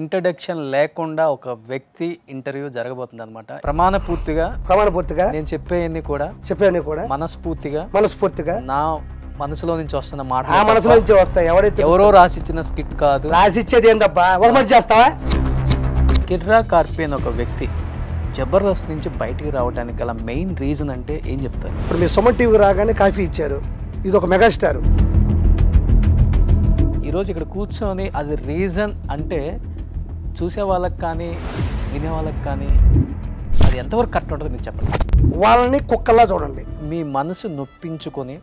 introduction లేకుండా ఒక వ్యక్తి ఇంటర్వ్యూ జరగబోతుంది అనమాట ప్రమాణ పూర్తిగా ప్రమాణ పూర్తిగా నేను చెప్పేయన్ని కూడా చెప్పేయన్ని కూడా మనస్ఫూర్తిగా మనస్ఫూర్తిగా నా మనసులో నుంచి వస్తున్న మాట ఆ మనసులో నుంచి వస్తాయి ఎవరైతే ఎవరో రాసిచ్చిన స్కిట్ కాదు రాసిచ్చేది ఏందబ్బా ఒక మాట చేస్తావా కిర్రా కార్పేన్ ఒక వ్యక్తి జబర్దస్త్ నుంచి బయటికి రావడానికి గల మెయిన్ రీజన్ అంటే ఏం చెప్తారు ఇప్పుడు మీరు సుమన్ టీవీ రాగానే కాఫీ ఇచ్చారు ఇది ఒక మెగాస్టార్ ఈరోజు ఇక్కడ కూర్చొని అది రీజన్ అంటే చూసే వాళ్ళకి కానీ వినే వాళ్ళకి కానీ అది ఎంతవరకు కరెక్ట్ ఉంటుంది మీరు చెప్పండి వాళ్ళని కుక్కలా చూడండి మీ మనసు నొప్పించుకొని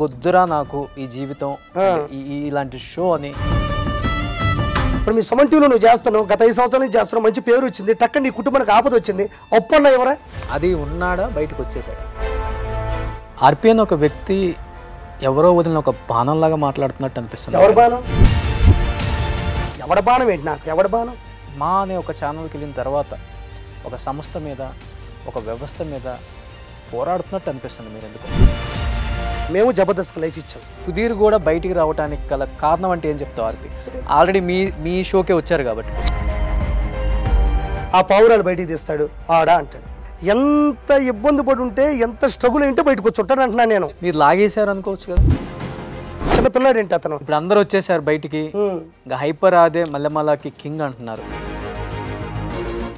గొద్దురా నాకు ఈ జీవితం ఇలాంటి షో అని ఇప్పుడు మీ సుమన్ టీవీలో నువ్వు చేస్తున్నావు గత ఐదు సంవత్సరాల నుంచి చేస్తున్నావు మంచి పేరు వచ్చింది టక్క నీ కుటుంబానికి ఆపద వచ్చింది ఒప్పన్న ఎవరా అది ఉన్నాడా బయటకు వచ్చేసాడు ఆర్పిఎన్ ఒక వ్యక్తి ఎవరో వదిలిన ఒక బాణంలాగా మాట్లాడుతున్నట్టు అనిపిస్తుంది ఎవరి బాణం ఎవడ బాణం ఏంటి నాకు ఎవడ బాణం మా అనే ఒక ఛానల్కి వెళ్ళిన తర్వాత ఒక సంస్థ మీద ఒక వ్యవస్థ మీద పోరాడుతున్నట్టు అనిపిస్తుంది మీరు ఎందుకు మేము జబర్దస్త్ లైఫ్ ఇచ్చాం సుధీర్ కూడా బయటికి రావడానికి గల కారణం అంటే ఏం చెప్తావు ఆర్పి ఆల్రెడీ మీ మీ షోకే వచ్చారు కాబట్టి ఆ పావురాలు బయటికి తీస్తాడు ఆడా అంటాడు ఎంత ఇబ్బంది పడి ఉంటే ఎంత స్ట్రగుల్ అయింటే బయటకు వచ్చి ఉంటాడు అంటున్నాను నేను మీరు లాగేశారు అనుకోవచ్చు కదా చిన్న పిల్లడు ఏంటి అతను ఇప్పుడు అందరూ వచ్చేసారు బయటికి ఇంకా హైపర్ ఆదే మల్లెమాలకి కింగ్ అంటున్నారు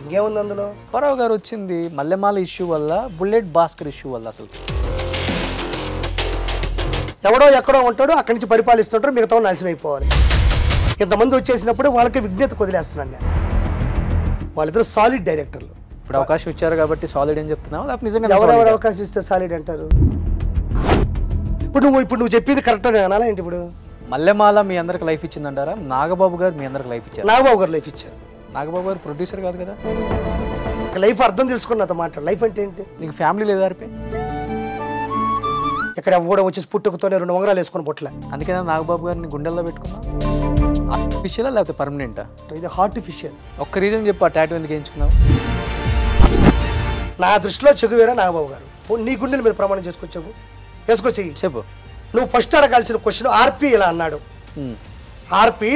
ఇంకేముంది అందులో పరావు గారు వచ్చింది మల్లెమాల ఇష్యూ వల్ల బుల్లెట్ భాస్కర్ ఇష్యూ వల్ల అసలు ఎవడో ఎక్కడో ఉంటాడో అక్కడి నుంచి పరిపాలిస్తుంటారు మిగతా నాశనం అయిపోవాలి ఇంతమంది వచ్చేసినప్పుడు వాళ్ళకి విజ్ఞత వదిలేస్తున్నాను నేను వాళ్ళిద్దరు సాలిడ్ డైరెక్టర్లు ఇప్పుడు అవకాశం ఇచ్చారు కాబట్టి సాలిడ్ అని చెప్తున్నావు నిజంగా ఎవరెవరు అవకాశం ఇస్తే సాలిడ్ అంటారు ఇప్పుడు నువ్వు ఇప్పుడు నువ్వు చెప్పేది కరెక్ట్ అనాలా ఏంటి ఇప్పుడు మల్లెమాల మీ అందరికి లైఫ్ ఇచ్చిందంటారా నాగబాబు గారు మీ అందరికి లైఫ్ ఇచ్చారు నాగబాబు గారు లైఫ్ ఇచ్చారు నాగబాబు గారు ప్రొడ్యూసర్ కాదు కదా లైఫ్ అర్థం తెలుసుకున్న మాట లైఫ్ అంటే ఏంటి నీకు ఫ్యామిలీ లేదా అరిపే ఇక్కడ కూడా వచ్చేసి పుట్టుకతోనే రెండు వంగరాలు వేసుకుని పొట్ల అందుకే నాగబాబు గారిని గుండెల్లో పెట్టుకున్నా ఆర్టిఫిషియల్ లేకపోతే పర్మనెంటా ఇది ఆర్టిఫిషియల్ ఒక్క రీజన్ చెప్పు ఆ టాటూ ఎందుకు వేయించుకున్నావు నా దృష్టిలో చెగువేరా నాగబాబు గారు నీ గుండెల మీద ప్రమాణం చేసుకొచ్చావు వేసుకొచ్చి చెప్పు నువ్వు ఫస్ట్ అడగాల్సిన క్వశ్చన్ ఆర్పి ఇలా అన్నాడు ఆర్పి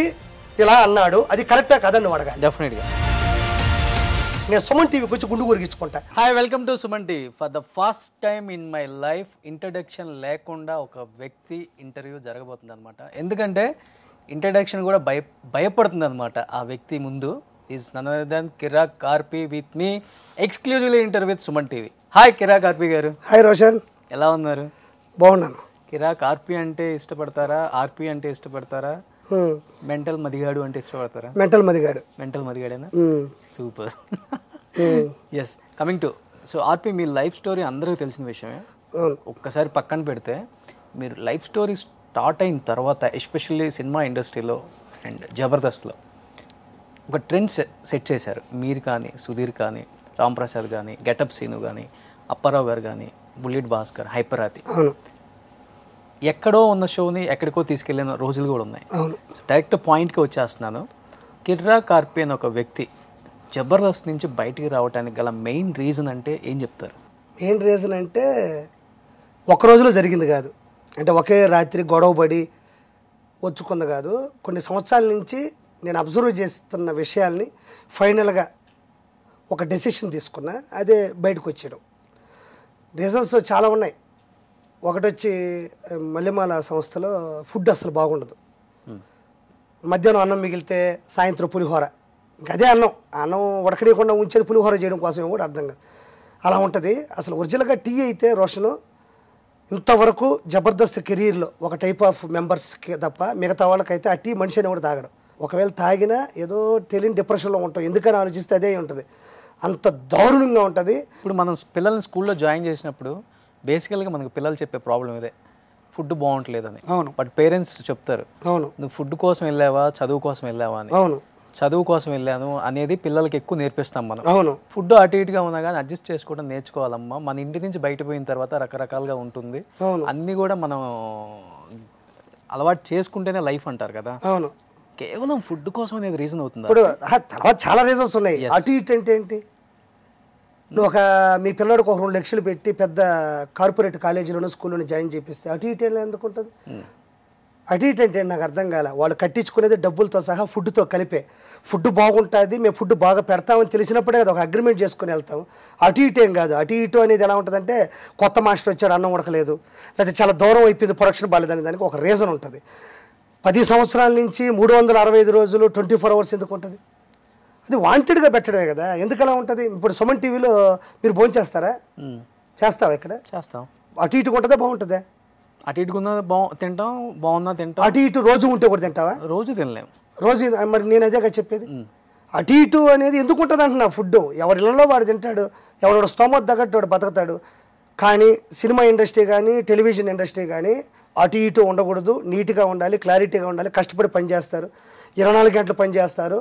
ఇలా అన్నాడు అది కరెక్టా కదా నువ్వు అడగాలి డెఫినెట్గా నేను సుమన్ టీవీకి వచ్చి గుండు గురిగించుకుంటా hi welcome to Suman TV for the first time in my life introduction లేకుండా ఒక వ్యక్తి ఇంటర్వ్యూ జరగబోతుంది అనమాట ఎందుకంటే ఇంట్రడక్షన్ కూడా భయ భయపడుతుంది అనమాట ఆ వ్యక్తి ముందు ఈజ్ నన్ కిరాక్ కార్పి with me exclusively interview with Suman TV hi Kiraak కార్పి గారు హాయ్ రోషన్ ఎలా ఉన్నారు బాగున్నాను కిరాక్ ఆర్పి అంటే ఇష్టపడతారా ఆర్పి అంటే ఇష్టపడతారా మెంటల్ మదిగాడు అంటే ఇష్టపడతారా మెంటల్ మదిగాడు మెంటల్ మదిగాడేనా super yes coming to so RP మీ లైఫ్ స్టోరీ అందరికీ తెలిసిన విషయమే ఒక్కసారి పక్కన పెడితే మీరు లైఫ్ స్టోరీ స్టార్ట్ అయిన తర్వాత ఎస్పెషల్లీ సినిమా ఇండస్ట్రీలో అండ్ జబర్దస్త్లో ఒక ట్రెండ్ సెట్ చేశారు మీరు కానీ సుధీర్ కానీ రామ్ ప్రసాద్ కానీ గెటప్ సీను కానీ అప్పారావు గారు కానీ బుల్లెట్ భాస్కర్ హైపర్ అతి ఎక్కడో ఉన్న షోని ఎక్కడికో తీసుకెళ్లిన రోజులు కూడా ఉన్నాయి డైరెక్ట్ పాయింట్కి వచ్చేస్తున్నాను కిర్రా కార్పి అని ఒక వ్యక్తి జబర్దస్త్ నుంచి బయటికి రావడానికి గల మెయిన్ రీజన్ అంటే ఏం చెప్తారు మెయిన్ రీజన్ అంటే ఒక రోజులో జరిగింది కాదు అంటే ఒకే రాత్రి గొడవపడి వచ్చుకుంది కాదు కొన్ని సంవత్సరాల నుంచి నేను అబ్జర్వ్ చేస్తున్న విషయాల్ని ఫైనల్గా ఒక డెసిషన్ తీసుకున్నా అదే బయటకు వచ్చేయడం రీజన్స్ చాలా ఉన్నాయి ఒకటి వచ్చి మల్లెమాల సంస్థలో ఫుడ్ అసలు బాగుండదు మధ్యాహ్నం అన్నం మిగిలితే సాయంత్రం పులిహోర ఇంకా అదే అన్నం అన్నం ఉడకనీయకుండా ఉంచేది పులిహోర చేయడం కోసమే కూడా అర్థం కాదు అలా ఉంటుంది అసలు ఒరిజినల్గా టీ అయితే రోషను ఇంతవరకు జబర్దస్త్ కెరీర్లో ఒక టైప్ ఆఫ్ మెంబర్స్కి తప్ప మిగతా వాళ్ళకైతే ఆ టీ మనిషి అని కూడా తాగడం ఒకవేళ తాగినా ఏదో తెలియని డిప్రెషన్లో ఉంటాం ఎందుకని ఆలోచిస్తే అదే ఉంటుంది అంత దారుణంగా ఉంటుంది ఇప్పుడు మనం పిల్లల్ని స్కూల్లో జాయిన్ చేసినప్పుడు బేసికల్గా మనకు పిల్లలు చెప్పే ప్రాబ్లం ఇదే ఫుడ్ బాగుంటలేదని అవును బట్ పేరెంట్స్ చెప్తారు అవును నువ్వు ఫుడ్ కోసం వెళ్ళావా చదువు కోసం వెళ్ళావా అని అవును చదువు కోసం వెళ్ళాను అనేది పిల్లలకి ఎక్కువ నేర్పిస్తాం మనం అవును ఫుడ్ అటు ఇటుగా ఉన్నా కానీ అడ్జస్ట్ చేసుకోవడం నేర్చుకోవాలమ్మా మన ఇంటి నుంచి బయట పోయిన తర్వాత రకరకాలుగా ఉంటుంది అన్నీ కూడా మనం అలవాటు చేసుకుంటేనే లైఫ్ అంటారు కదా అవును కేవలం ఫుడ్ కోసం అనేది రీజన్ అవుతుంది తర్వాత చాలా రీజన్స్ ఉన్నాయి అటు ఇటు అంటే ఏంటి నువ్వు ఒక మీ పిల్లడికి ఒక రెండు లక్షలు పెట్టి పెద్ద కార్పొరేట్ కాలేజీలోని స్కూల్లోనూ జాయిన్ చేపిస్తే అటు ఇటు ఎందుకు ఉంటుంది అటు ఇటు అంటే నాకు అర్థం కాలే వాళ్ళు కట్టించుకునేది డబ్బులతో సహా ఫుడ్తో కలిపే ఫుడ్ బాగుంటుంది మేము ఫుడ్ బాగా పెడతామని తెలిసినప్పుడే కదా ఒక అగ్రిమెంట్ చేసుకుని వెళ్తాం అటు ఇటు ఏం కాదు అటు ఇటు అనేది ఎలా ఉంటుందంటే కొత్త మాస్టర్ వచ్చాడు అన్నం ఉడకలేదు లేకపోతే చాలా దూరం అయిపోయింది ప్రొడక్షన్ బాగాలేదని దానికి ఒక రీజన్ ఉంటుంది పది సంవత్సరాల నుంచి మూడు వందల అరవై ఐదు రోజులు ట్వంటీ ఫోర్ అవర్స్ ఎందుకు ఉంటుంది అది వాంటెడ్గా పెట్టడమే కదా ఎందుకు అలా ఉంటుంది ఇప్పుడు సుమన్ టీవీలో మీరు భోజనం చేస్తారా చేస్తావా ఇక్కడ చేస్తాం అటు ఇటు ఉంటుందా బాగుంటుందా అటు ఇటు తింటాం బాగుందా తింటాం అటు ఇటు రోజు ఉంటే కూడా తింటావా రోజు తినలేము రోజు మరి నేను అదేగా చెప్పేది అటు ఇటు అనేది ఎందుకు ఉంటుంది అంటున్నా ఫుడ్ ఎవరి ఇళ్ళలో వాడు తింటాడు ఎవడో స్తోమత తగ్గట్టు వాడు బతుకుతాడు కానీ సినిమా ఇండస్ట్రీ కానీ టెలివిజన్ ఇండస్ట్రీ కానీ అటు ఇటు ఉండకూడదు నీట్గా ఉండాలి క్లారిటీగా ఉండాలి కష్టపడి పనిచేస్తారు ఇరవై నాలుగు గంటలు పనిచేస్తారు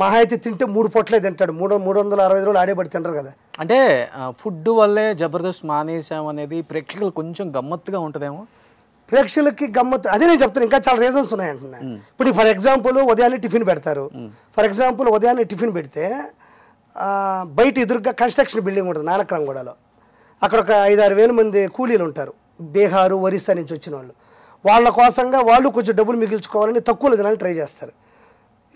మహా అయితే తింటే మూడు పొట్లే తింటాడు మూడు మూడు వందల అరవై రోజులు ఆడేపడి తింటారు కదా అంటే ఫుడ్ వల్లే జబర్దస్త్ మానేసాం అనేది ప్రేక్షకులు కొంచెం గమ్మత్తుగా ఉంటుందేమో ప్రేక్షకులకి గమ్మత్ అదే నేను చెప్తాను ఇంకా చాలా రీజన్స్ ఉన్నాయి అంటున్నా ఇప్పుడు ఫర్ ఎగ్జాంపుల్ ఉదయాన్నే టిఫిన్ పెడతారు ఫర్ ఎగ్జాంపుల్ ఉదయాన్నే టిఫిన్ పెడితే బయట ఎదురుగా కన్స్ట్రక్షన్ బిల్డింగ్ ఉంటుంది నానక్రంగూడలో అక్కడ ఒక ఐదు ఆరు వేల మంది కూలీలు ఉంటారు బీహారు ఒరిస్సా నుంచి వచ్చిన వాళ్ళు వాళ్ళ కోసంగా వాళ్ళు కొంచెం డబ్బులు మిగిల్చుకోవాలని తక్కువ తినాలని ట్రై చేస్తారు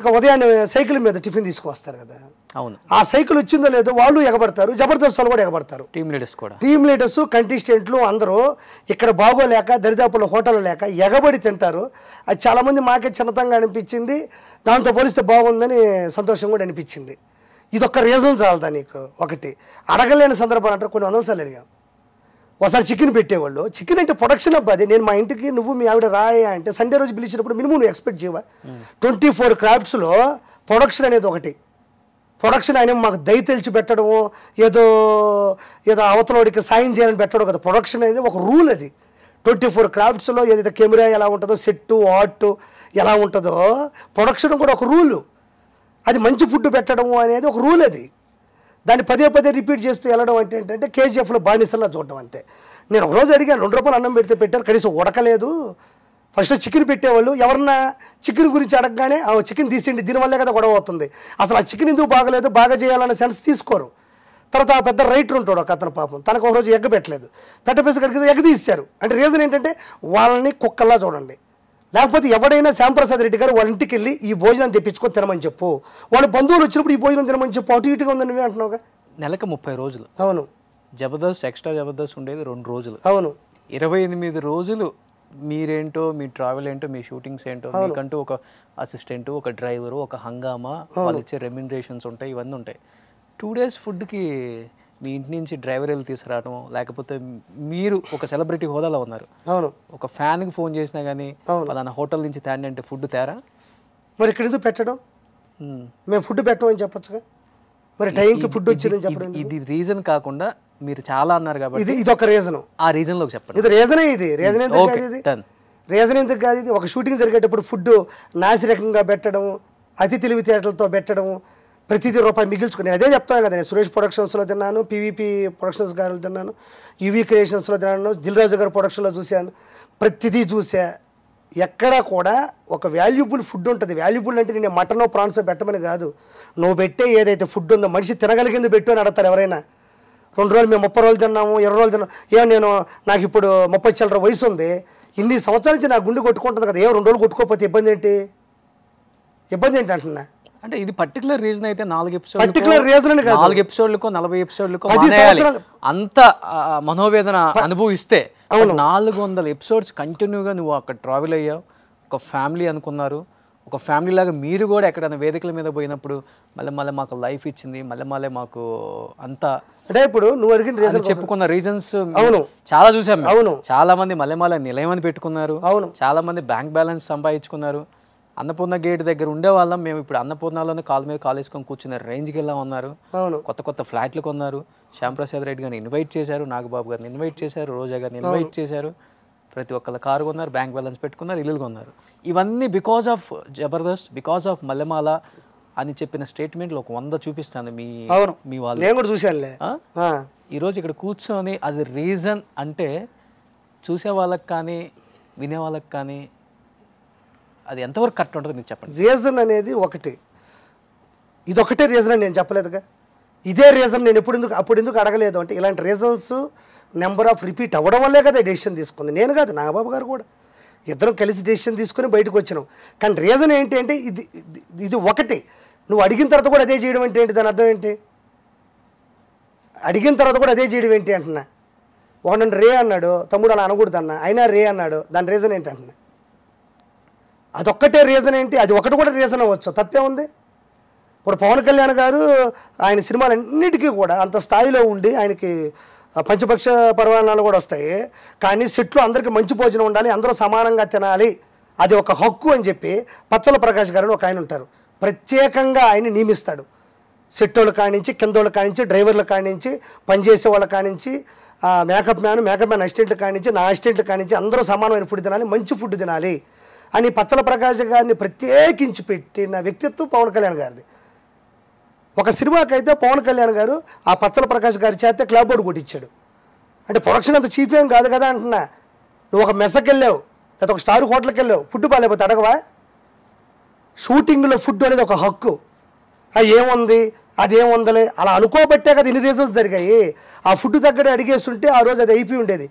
ఇక ఉదయాన్నే సైకిల్ మీద టిఫిన్ తీసుకువస్తారు కదా అవును ఆ సైకిల్ వచ్చిందో లేదో వాళ్ళు ఎగబడతారు జబర్దస్త్ వాళ్ళు కూడా ఎగబడతారు టీమ్ లీడర్స్ కూడా టీమ్ లీడర్స్ కంటెస్టెంట్లు అందరూ ఇక్కడ బాగోలేక దరిదాపులో హోటల్ లేక ఎగబడి తింటారు అది చాలామంది మాకే చిన్నతంగా అనిపించింది దాంతో పోలిస్తే బాగుందని సంతోషం కూడా అనిపించింది ఇదొక రీజన్ చాలదా నీకు ఒకటి అడగలేని సందర్భాలు అంటారు కొన్ని వందల సార్లు అడిగాం ఒకసారి చికెన్ పెట్టేవాళ్ళు చికెన్ అంటే ప్రొడక్షన్ అబ్బా అది నేను మా ఇంటికి నువ్వు మీ ఆవిడ రాయా అంటే సండే రోజు పిలిచినప్పుడు మినిమం నువ్వు ఎక్స్పెక్ట్ చేయవా ట్వంటీ ఫోర్ క్రాఫ్ట్స్లో ప్రొడక్షన్ అనేది ఒకటి ప్రొడక్షన్ అనేది మాకు దయ తెలిసి పెట్టడము ఏదో ఏదో అవతలవాడికి సాయం చేయాలని పెట్టడం కదా ప్రొడక్షన్ అనేది ఒక రూల్ అది ట్వంటీ ఫోర్ క్రాఫ్ట్స్లో ఏదైతే కెమెరా ఎలా ఉంటుందో సెట్టు ఆర్ట్ ఎలా ఉంటుందో ప్రొడక్షన్ కూడా ఒక రూలు అది మంచి ఫుడ్ పెట్టడము అనేది ఒక రూల్ అది దాన్ని పదే పదే రిపీట్ చేస్తూ వెళ్ళడం అంటే ఏంటంటే కేజీఎఫ్లో బానిసల్లా చూడడం అంతే నేను ఒకరోజు అడిగాను రెండు రూపాయలు అన్నం పెడితే పెట్టాను కనీసం ఉడకలేదు ఫస్ట్ చికెన్ పెట్టేవాళ్ళు ఎవరన్నా చికెన్ గురించి అడగగానే ఆ చికెన్ తీసేయండి దీనివల్లే కదా గొడవ అవుతుంది అసలు ఆ చికెన్ ఎందుకు బాగలేదు బాగా చేయాలనే సెన్స్ తీసుకోరు తర్వాత ఆ పెద్ద రైటర్ ఉంటాడు ఒక అతను పాపం తనకు ఒకరోజు ఎగ్గ పెట్టలేదు పెట్టపేసి కడిగితే ఎగ్గ తీశారు అంటే రీజన్ ఏంటంటే వాళ్ళని కుక్కల్లా చూడండి లేకపోతే ఎవడైనా శ్యాంప్రసాద్ రెడ్డి గారు వాళ్ళ ఇంటికి వెళ్ళి ఈ భోజనం తెప్పించుకొని తినమని చెప్పు వాళ్ళ బంధువులు వచ్చినప్పుడు ఈ భోజనం తినమని చెప్పు అటు ఇటుగా ఉందని నువ్వే అంటున్నావుగా నెలకు ముప్పై రోజులు అవును జబర్దస్త్ ఎక్స్ట్రా జబర్దస్త్ ఉండేది రెండు రోజులు అవును ఇరవై ఎనిమిది రోజులు మీరేంటో మీ ట్రావెల్ ఏంటో మీ షూటింగ్స్ ఏంటో మీకంటూ ఒక అసిస్టెంట్ ఒక డ్రైవరు ఒక హంగామా వాళ్ళు ఇచ్చే రెమ్యునరేషన్స్ ఉంటాయి ఇవన్నీ ఉంటాయి టూ డేస్ ఫుడ్కి మీ ఇంటి నుంచి డ్రైవర్ వెళ్ళి తీసుకురావడం లేకపోతే మీరు ఒక సెలబ్రిటీ హోదాలో ఉన్నారు అవును ఒక ఫ్యాన్ కి ఫోన్ చేసినా కానీ అలా హోటల్ నుంచి తేండి అంటే ఫుడ్ తేరా మరి ఇక్కడ ఎందుకు పెట్టడం మేము ఫుడ్ పెట్టమని చెప్పొచ్చుగా మరి టైంకి ఫుడ్ వచ్చిందని చెప్పడం ఇది రీజన్ కాకుండా మీరు చాలా అన్నారు కాబట్టి ఇది ఇది ఒక రీజన్ ఆ రీజన్ లో చెప్పండి ఇది రీజనే ఇది రీజన్ ఎందుకు ఇది రీజన్ ఎందుకు కాదు ఇది ఒక షూటింగ్ జరిగేటప్పుడు ఫుడ్ నాసిరకంగా పెట్టడం అతి తెలివితేటలతో పెట్టడం ప్రతిదీ రూపాయి మిగిల్చుకుని అదే చెప్తాను కదా నేను సురేష్ ప్రొడక్షన్స్లో తిన్నాను పీవీపీ ప్రొడక్షన్స్ గారు తిన్నాను యువి క్రియేషన్స్లో తిన్నాను దిల్రాజు గారి ప్రొడక్షన్లో చూశాను ప్రతిదీ చూసా ఎక్కడా కూడా ఒక వాల్యుబుల్ ఫుడ్ ఉంటుంది వాల్యుబుల్ అంటే నేను మటనో ప్రాన్స్ పెట్టమని కాదు నువ్వు పెట్టే ఏదైతే ఫుడ్ ఉందో మనిషి తినగలిగింది పెట్టు అని అడతారు ఎవరైనా రెండు రోజులు మేము ముప్పై రోజులు తిన్నాము ఇరవై రోజులు తిన్నాము ఏమో నేను నాకు ఇప్పుడు ముప్పై చిల్లర వయసు ఉంది ఇన్ని సంవత్సరాల నుంచి నా గుండె కొట్టుకుంటుంది కదా ఏ రెండు రోజులు కొట్టుకోకపోతే ఇబ్బంది ఏంటి ఇబ్బంది ఏంటి అంటున్నా అంటే ఇది పర్టికులర్ రీజన్ అయితే నాలుగు ఎపిసోడ్ పర్టికులర్ రీజన్ నాలుగు ఎపిసోడ్లకు నలభై ఎపిసోడ్లకు అంత మనోవేదన అనుభవిస్తే నాలుగు వందల ఎపిసోడ్స్ కంటిన్యూగా నువ్వు అక్కడ ట్రావెల్ అయ్యావు ఒక ఫ్యామిలీ అనుకున్నారు ఒక ఫ్యామిలీ లాగా మీరు కూడా ఎక్కడైనా వేదికల మీద పోయినప్పుడు మళ్ళీ మళ్ళీ మాకు లైఫ్ ఇచ్చింది మళ్ళీ మళ్ళీ మాకు అంత అంటే ఇప్పుడు నువ్వు అడిగిన రీజన్ చెప్పుకున్న రీజన్స్ అవును చాలా చూసాం అవును చాలా మంది మళ్ళీ మళ్ళీ నిలయమని పెట్టుకున్నారు అవును చాలా మంది బ్యాంక్ బ్యాలెన్స్ సంపాదించుకున్నారు అన్నపూర్ణ గేట్ దగ్గర ఉండే వాళ్ళం మేము ఇప్పుడు అన్నపూర్ణలోనే కాల్ మీద కాలు వేసుకొని కూర్చున్న రేంజ్కి వెళ్ళాం అన్నారు కొత్త కొత్త ఫ్లాట్లు కొన్నారు శ్యాంప్రసాద్ రెడ్డి గారిని ఇన్వైట్ చేశారు నాగబాబు గారిని ఇన్వైట్ చేశారు రోజా గారిని ఇన్వైట్ చేశారు ప్రతి ఒక్కళ్ళ కారు కొన్నారు బ్యాంక్ బ్యాలెన్స్ పెట్టుకున్నారు ఇల్లు కొన్నారు ఇవన్నీ because of Jabardasth because of Mallemala అని చెప్పిన స్టేట్మెంట్లు ఒక వంద చూపిస్తాను మీ మీ వాళ్ళు నేను ఈరోజు ఇక్కడ కూర్చొని అది రీజన్ అంటే చూసే వాళ్ళకి కానీ వినే వాళ్ళకి కానీ అది ఎంతవరకు కరెక్ట్ ఉంటుంది మీరు చెప్పండి రీజన్ అనేది ఒకటి ఇదొకటే రీజన్ అని నేను చెప్పలేదుగా ఇదే రీజన్ నేను ఎప్పుడు ఎందుకు అప్పుడు ఎందుకు అడగలేదు అంటే ఇలాంటి రీజన్స్ నెంబర్ ఆఫ్ రిపీట్ అవ్వడం వల్లే కదా డెసిషన్ తీసుకుంది నేను కాదు నాగబాబు గారు కూడా ఇద్దరం కలిసి డెసిషన్ తీసుకుని బయటకు వచ్చినాం కానీ రీజన్ ఏంటి అంటే ఇది ఇది ఒకటి నువ్వు అడిగిన తర్వాత కూడా అదే చేయడం అంటే ఏంటి దాని అర్థం ఏంటి అడిగిన తర్వాత కూడా అదే చేయడం ఏంటి అంటున్నా ఒక రే అన్నాడు తమ్ముడు అలా అనకూడదు అన్న అయినా రే అన్నాడు దాని రీజన్ ఏంటి అంటున్నా అదొక్కటే రీజన్ ఏంటి అది ఒకటి కూడా రీజన్ అవ్వచ్చు తప్పే ఉంది ఇప్పుడు పవన్ కళ్యాణ్ గారు ఆయన సినిమాలన్నిటికీ కూడా అంత స్థాయిలో ఉండి ఆయనకి పంచపక్ష పరిమాణాలు కూడా వస్తాయి కానీ సెట్లు అందరికీ మంచి భోజనం ఉండాలి అందరూ సమానంగా తినాలి అది ఒక హక్కు అని చెప్పి పచ్చల ప్రకాష్ గారు ఒక ఆయన ఉంటారు ప్రత్యేకంగా ఆయన నియమిస్తాడు సెట్టోళ్ళు కానించి కిందోళ్ళు కానించి డ్రైవర్లు కానించి పనిచేసే వాళ్ళు కానించి మేకప్ మ్యాన్ మేకప్ మ్యాన్ అసిస్టెంట్లు కానించి నా అసిస్టెంట్లు కానించి అందరూ సమానమైన ఫుడ్ తినాలి మంచి ఫుడ్ తినాలి అని పచ్చల ప్రకాష్ గారిని ప్రత్యేకించి పెట్టిన వ్యక్తిత్వం పవన్ కళ్యాణ్ గారిది ఒక సినిమాకైతే పవన్ కళ్యాణ్ గారు ఆ పచ్చల ప్రకాష్ గారి చేత క్లబ్ బోర్డు కొట్టించాడు అంటే ప్రొడక్షన్ అంత చీప్ ఏం కాదు కదా అంటున్నా నువ్వు ఒక మెసకి వెళ్ళావు లేదా ఒక స్టార్ హోటల్కి వెళ్ళావు ఫుడ్ బాగాలేకపోతే అడగవా షూటింగ్లో ఫుడ్ అనేది ఒక హక్కు అది ఏముంది అది ఏముందలే అలా అనుకోబట్టే కదా ఇన్ని రీజన్స్ జరిగాయి ఆ ఫుడ్ దగ్గర అడిగేస్తుంటే ఆ రోజు అది అయిపోయి ఉండేది